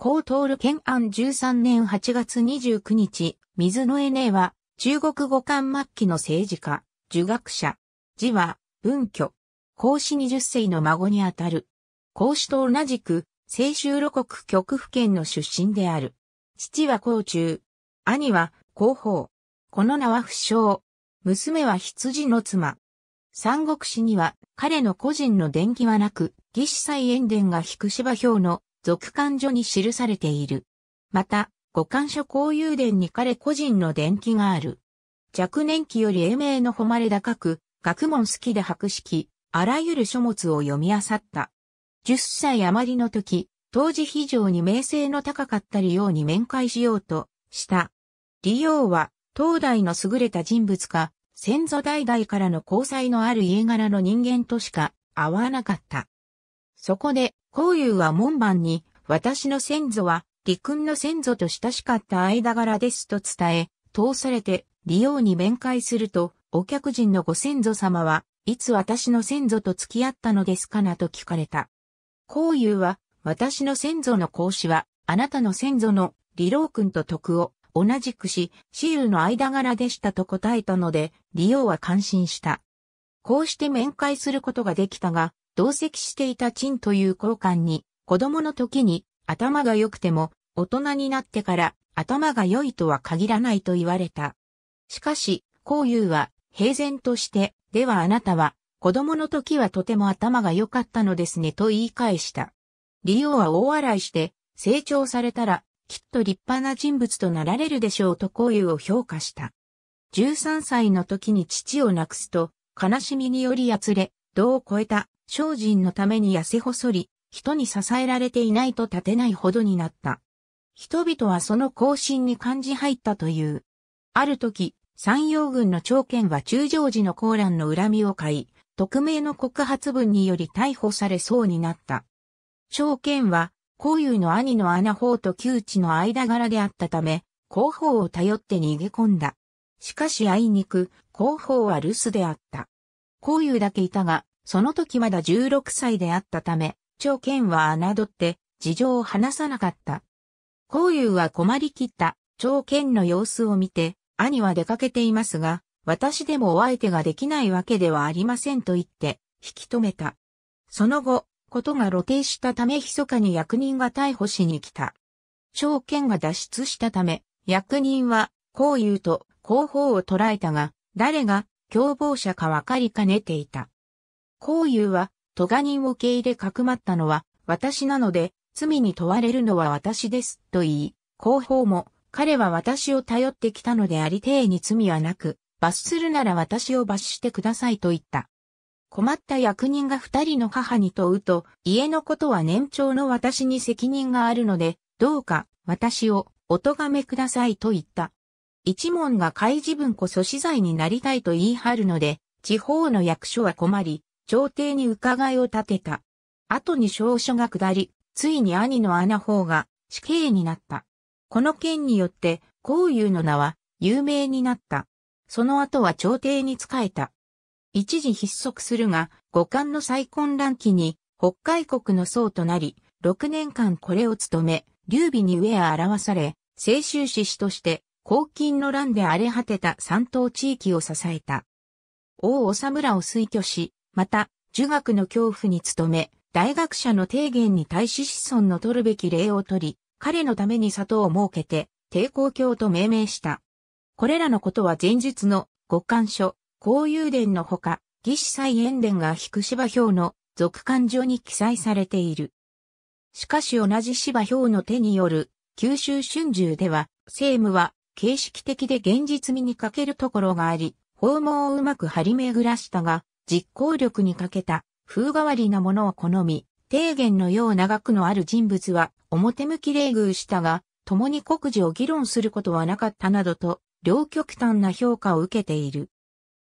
高通る建安13年8月29日、水野エネは、中国語官末期の政治家、儒学者、字は、文居、孔子20世の孫にあたる。孔子と同じく、青州路国極府県の出身である。父は孔中、兄は広報。この名は不詳。娘は羊の妻。三国志には彼の個人の伝記はなく、義士祭演伝が引く芝表の続刊所に記されている。また、五感所公有殿に彼個人の伝記がある。若年期より英明の誉れ高く、学問好きで博識、あらゆる書物を読み漁った。十歳余りの時、当時非常に名声の高かったように面会しようとした。利用は、当代の優れた人物か、先祖代々からの交際のある家柄の人間としか会わなかった。そこで、孔融は門番に、私の先祖は、陸君の先祖と親しかった間柄ですと伝え、通されて、利用に面会すると、お客人のご先祖様は、いつ私の先祖と付き合ったのですかなと聞かれた。孔融は、私の先祖の孔子は、あなたの先祖の、李郎君と徳を、同じくし、私有の間柄でしたと答えたので、李王は感心した。こうして面会することができたが、同席していた陳という交換に、子供の時に頭が良くても、大人になってから頭が良いとは限らないと言われた。しかし、孔うは平然として、ではあなたは子供の時はとても頭が良かったのですねと言い返した。リオは大笑いして、成長されたら、きっと立派な人物となられるでしょうと孔うを評価した。13歳の時に父を亡くすと、悲しみによりやつれ、度を超えた精進のために痩せ細り、人に支えられていないと立てないほどになった。人々はその更進に感じ入ったという。ある時、山陽軍の長剣は中条寺のコーランの恨みを買い、匿名の告発文により逮捕されそうになった。長剣は、皇友の兄の穴法と旧知の間柄であったため、広報を頼って逃げ込んだ。しかしあいにく、広報は留守であった。皇友だけいたが、その時まだ16歳であったため、長剣は侮って事情を話さなかった。い雄は困りきった長剣の様子を見て、兄は出かけていますが、私でもお相手ができないわけではありませんと言って、引き止めた。その後、ことが露呈したため密かに役人が逮捕しに来た。証券が脱出したため、役人は、こういうと、広報を捉えたが、誰が、共謀者かわかりかねていた。こういうは、トガ人を受け入れかくまったのは、私なので、罪に問われるのは私です、と言い、広報も、彼は私を頼ってきたのであり丁寧に罪はなく、罰するなら私を罰してくださいと言った。困った役人が二人の母に問うと、家のことは年長の私に責任があるので、どうか私をお咎めくださいと言った。一門が開示文こそ死罪になりたいと言い張るので、地方の役所は困り、朝廷に伺いを立てた。後に少書が下り、ついに兄の穴方が死刑になった。この件によって、公うの名は有名になった。その後は朝廷に仕えた。一時筆足するが、五冠の再混乱期に、北海国の僧となり、六年間これを務め、劉備に上へ表され、清州志士として、黄金の乱で荒れ果てた三島地域を支えた。王おらを推挙し、また、儒学の恐怖に努め、大学者の提言に対し子孫の取るべき例を取り、彼のために里を設けて、抵抗教と命名した。これらのことは前述の五感書、公有伝のほか、義士祭演伝が引く芝表の続刊上に記載されている。しかし同じ芝表の手による九州春秋では、政務は形式的で現実味に欠けるところがあり、訪問をうまく張り巡らしたが、実行力に欠けた風変わりなものを好み、提言のよう長くのある人物は表向き冷遇したが、共に国事を議論することはなかったなどと、両極端な評価を受けている。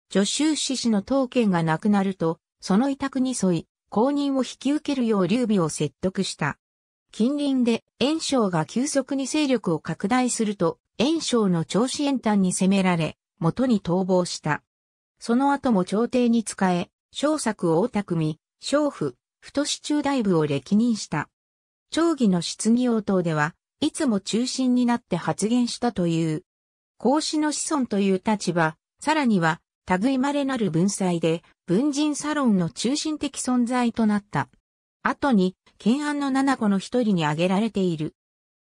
助州志士の統権がなくなると、その委託に沿い、公認を引き受けるよう劉備を説得した。近隣で袁紹が急速に勢力を拡大すると、袁紹の長子炎端に攻められ、元に逃亡した。その後も朝廷に仕え、小作大匠、小府、太子中大部を歴任した。長義の質疑応答では、いつも中心になって発言したという。孔子の子孫という立場、さらには、類まれなる文才で、文人サロンの中心的存在となった。後に、懸案の七子の一人に挙げられている。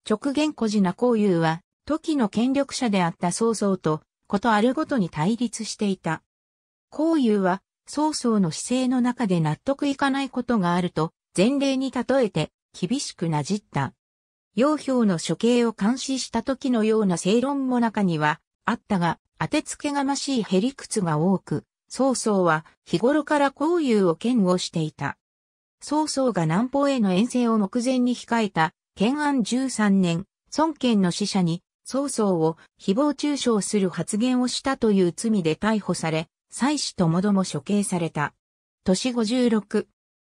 直言孤児な孔友は、時の権力者であった曹操と、ことあるごとに対立していた。孔有は、曹操の姿勢の中で納得いかないことがあると、前例に例えて、厳しくなじった。楊氷の処刑を監視した時のような正論も中には、あったが、当てつけがましいへりくつが多く、曹操は日頃から公有を嫌悪していた。曹操が南方への遠征を目前に控えた、建安13年、孫権の使者に、曹操を誹謗中傷する発言をしたという罪で逮捕され、妻子ともども処刑された。年56。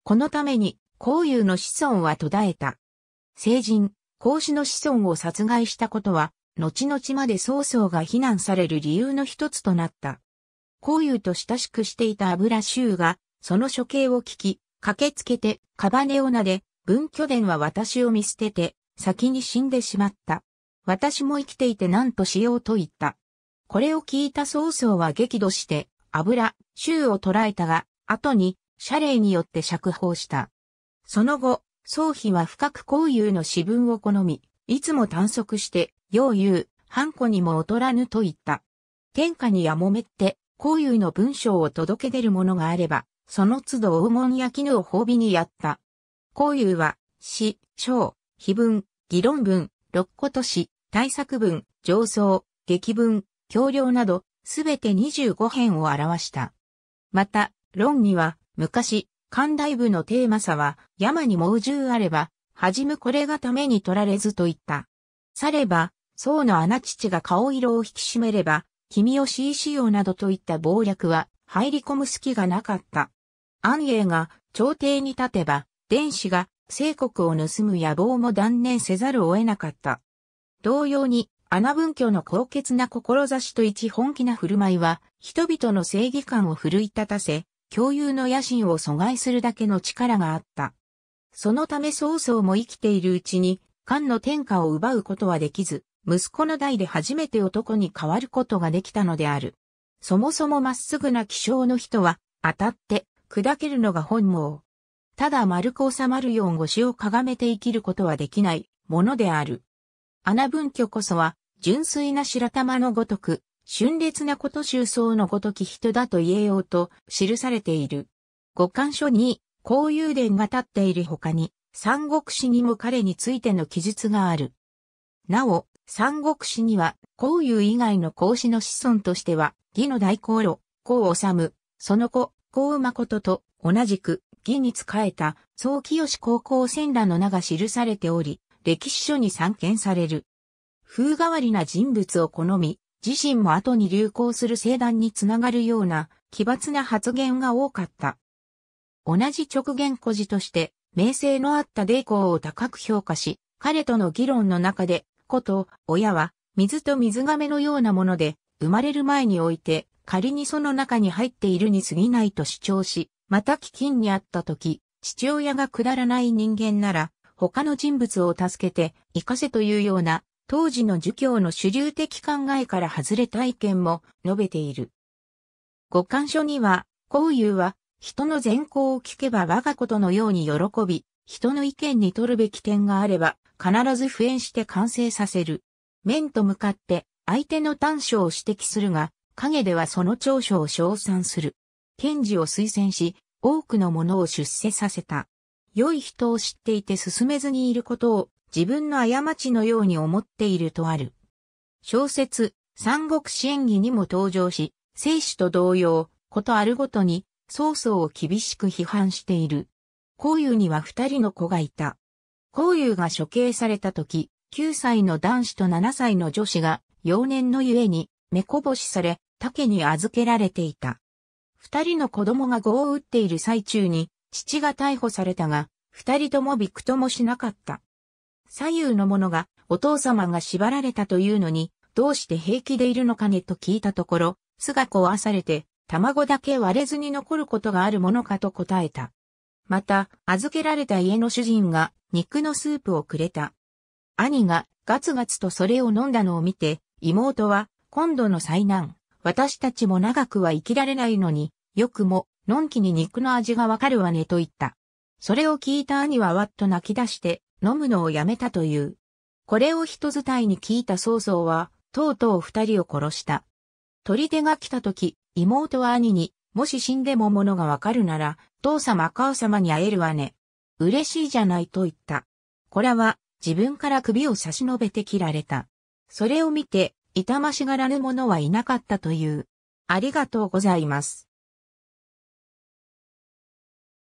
このために、孔侑の子孫は途絶えた。成人、孔子の子孫を殺害したことは、後々まで曹操が非難される理由の一つとなった。孔侑と親しくしていた油衆が、その処刑を聞き、駆けつけて、カバネオナで、文拠伝は私を見捨てて、先に死んでしまった。私も生きていて何としようと言った。これを聞いた曹操は激怒して、油、州を捕らえたが、後に、謝礼によって釈放した。その後、宗妃は深く交友の私文を好み、いつも短足して、要言、う、半個にも劣らぬと言った。天下にやもめって、交友の文章を届け出るものがあれば、その都度黄金や絹を褒美にやった。交友は、詩、章、碑文、議論文、六個都市、対策文、上層、劇文、橋梁など、すべて25編を表した。また、論には、昔、寛大部のテーマさは、山に猛獣あれば、はじむこれがために取られずと言った。されば、僧の穴父が顔色を引き締めれば、君を死しようなどといった暴略は、入り込む隙がなかった。安永が朝廷に立てば、電子が、聖国を盗む野望も断念せざるを得なかった。同様に、穴文教の高潔な志と一本気な振る舞いは、人々の正義感を奮い立たせ、共有の野心を阻害するだけの力があった。そのため曹操も生きているうちに、漢の天下を奪うことはできず、息子の代で初めて男に変わることができたのである。そもそもまっすぐな気象の人は、当たって、砕けるのが本望。ただ丸く収まるよう腰をかがめて生きることはできないものである。穴文居こそは純粋な白玉のごとく、春烈なこと周僧のごとき人だと言えようと記されている。五感書に、紅う伝が立っている他に、三国志にも彼についての記述がある。なお、三国志には、紅う以外の孔子の子孫としては、義の大功路、孔治、その子、孔誠と同じく、義に仕えた、総清高校戦らの名が記されており、歴史書に参見される。風変わりな人物を好み、自身も後に流行する聖断につながるような奇抜な発言が多かった。同じ直言孤児として、名声のあったデイコーを高く評価し、彼との議論の中で、こと親は水と水亀のようなもので、生まれる前において、仮にその中に入っているに過ぎないと主張し、また飢饉にあった時、父親がくだらない人間なら、他の人物を助けて、行かせというような当時の儒教の主流的考えから外れた意見も述べている。五感書には、孔融は、人の善行を聞けば我がことのように喜び、人の意見に取るべき点があれば、必ず普遍して完成させる。面と向かって、相手の短所を指摘するが、影ではその長所を称賛する。賢治を推薦し、多くの者を出世させた。良い人を知っていて進めずにいることを自分の過ちのように思っているとある。小説、三国志演義にも登場し、聖主と同様、ことあるごとに、曹操を厳しく批判している。孔友には二人の子がいた。孔友が処刑された時、九歳の男子と七歳の女子が、幼年のゆえに、猫星され、竹に預けられていた。二人の子供が碁を打っている最中に、父が逮捕されたが、二人ともびくともしなかった。左右の者がお父様が縛られたというのに、どうして平気でいるのかねと聞いたところ、巣が壊されて、卵だけ割れずに残ることがあるものかと答えた。また、預けられた家の主人が肉のスープをくれた。兄がガツガツとそれを飲んだのを見て、妹は今度の災難、私たちも長くは生きられないのに、よくも、のんきに肉の味がわかるわねと言った。それを聞いた兄はわっと泣き出して、飲むのをやめたという。これを人伝いに聞いた曹操は、とうとう二人を殺した。砦が来た時、妹は兄に、もし死んでもものがわかるなら、父様母様に会えるわね。嬉しいじゃないと言った。これは、自分から首を差し伸べて切られた。それを見て、痛ましがらぬ者はいなかったという。ありがとうございます。